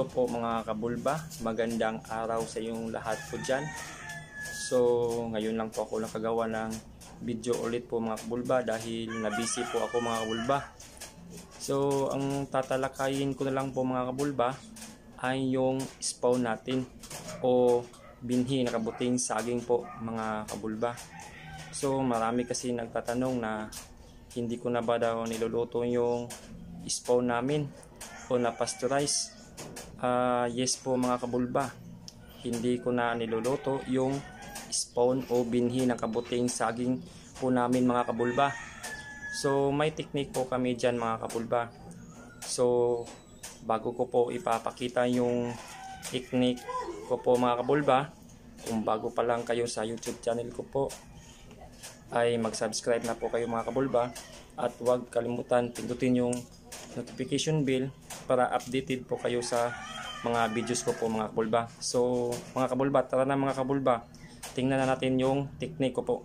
Hello po mga kabulba, magandang araw sa inyong lahat po dyan. So ngayon lang po ako nakagawa ng video ulit po mga kabulba dahil nabisi po ako mga kabulba. So ang tatalakayin ko na lang po mga kabulba ay yung spawn natin o binhi na kabuting saging po mga kabulba. So marami kasi nagtatanong na hindi ko na ba daw niluluto yung spawn namin o na-pasteurize Uh, yes po mga kabulba, hindi ko na niluluto yung spawn o binhi ng kabuting saging po namin mga kabulba. So may technique po kami dyan mga kabulba. So bago ko po ipapakita yung technique ko po mga kabulba, kung bago pa lang kayo sa YouTube channel ko po, ay mag-subscribe na po kayo mga kabulba at huwag kalimutan pindutin yung notification bell para updated po kayo sa mga videos ko po mga kabulba. So mga kabulba, tara na mga kabulba. Tingnan na natin yung technique ko po.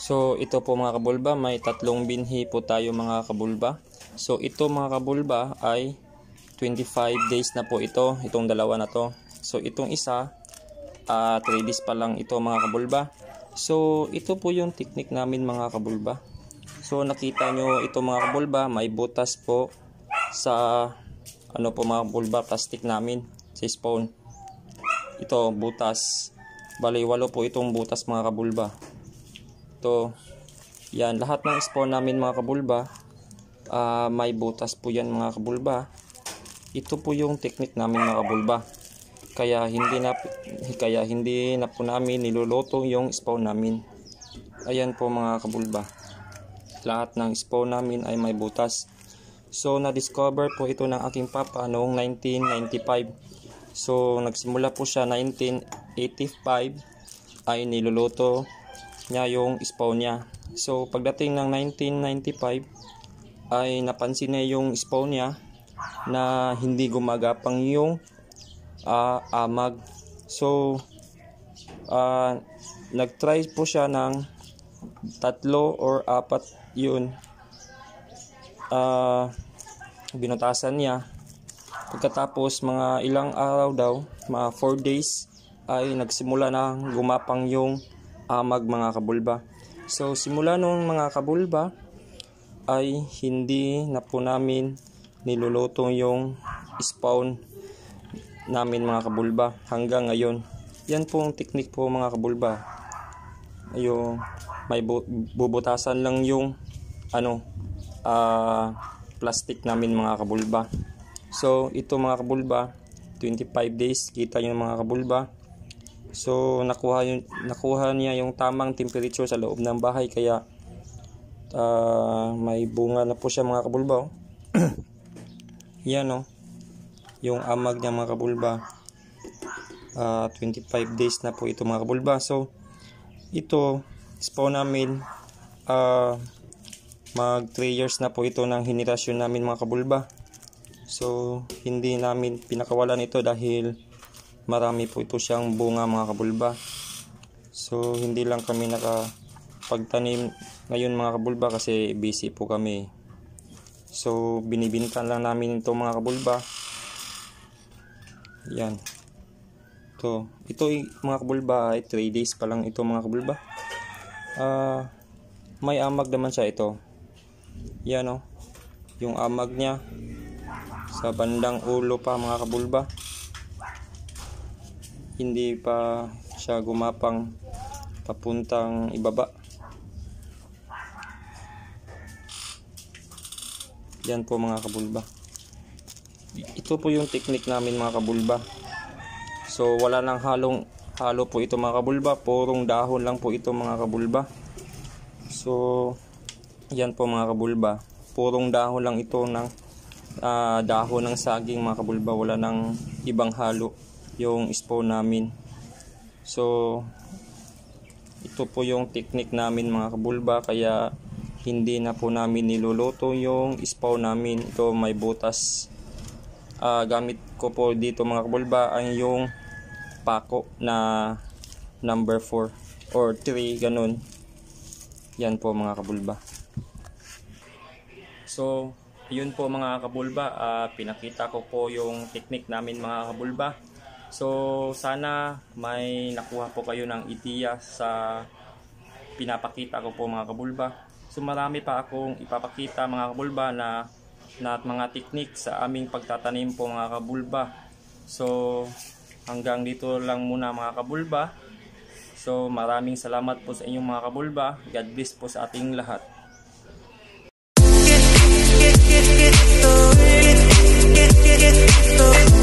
So ito po mga kabulba, may tatlong binhi po tayo mga kabulba. So ito mga kabulba ay 25 days na po ito, itong dalawa na to. So itong isa, uh, ah, 3 days pa lang ito mga kabulba. So ito po yung technique namin mga kabulba. So nakita nyo ito mga kabulba, may butas po sa ano po mga kabulba, plastic namin sa spawn. Ito butas. baliwalo po itong butas mga kabulba. Ito yan lahat ng spawn namin mga kabulba. Uh, may butas po yan mga kabulba. Ito po yung technique namin mga kabulba kaya hindi na kaya hindi na po namin niluluto yung spawn namin ayan po mga kabulba lahat ng spawn namin ay may butas. So, na-discover po ito ng aking papa noong 1995. So, nagsimula po siya 1985 ay niluluto niya yung spawn niya. So, pagdating ng 1995 ay napansin niya yung spawn niya na hindi gumagapang yung uh, amag. So, uh, nag-try po siya ng tatlo or apat yun uh, ah, binutasan niya pagkatapos mga ilang araw daw mga 4 days ay nagsimula na gumapang yung amag mga kabulba so simula nung mga kabulba ay hindi na po namin niluluto yung spawn namin mga kabulba hanggang ngayon yan pong technique po mga kabulba yung may bu- bubutasan lang yung ano uh, plastic namin mga kabulba so ito mga kabulba 25 days kita yung mga kabulba so nakuha yung nakuha niya yung tamang temperature sa loob ng bahay kaya uh, may bunga na po siya mga kabulba oh. yan oh yung amag niya mga kabulba uh, ah, 25 days na po ito mga kabulba so ito It's po namin uh, mag 3 years na po ito ng henerasyon namin mga kabulba. So hindi namin pinakawalan ito dahil marami po ito siyang bunga mga kabulba. So hindi lang kami nakapagtanim ngayon mga kabulba kasi busy po kami. So binibintan lang namin ito mga kabulba. Yan. To, ito mga kabulba ay 3 days pa lang ito mga kabulba uh, may amag naman siya ito yan o oh, yung amag niya sa bandang ulo pa mga kabulba hindi pa siya gumapang papuntang ibaba yan po mga kabulba ito po yung technique namin mga kabulba so wala nang halong halo po ito mga kabulba purong dahon lang po ito mga kabulba so yan po mga kabulba purong dahon lang ito ng uh, dahon ng saging mga kabulba wala ng ibang halo yung spawn namin so ito po yung technique namin mga kabulba kaya hindi na po namin niluluto yung spawn namin ito may butas uh, gamit ko po dito mga kabulba ang yung pako na number 4 or 3 ganun yan po mga kabulba so yun po mga kabulba uh, pinakita ko po yung technique namin mga kabulba so sana may nakuha po kayo ng ideya sa pinapakita ko po mga kabulba so marami pa akong ipapakita mga kabulba na na mga technique sa aming pagtatanim po mga kabulba so hanggang dito lang muna mga kabulba. So maraming salamat po sa inyong mga kabulba. God bless po sa ating lahat. get, get, get, get, get, get, get, get, get,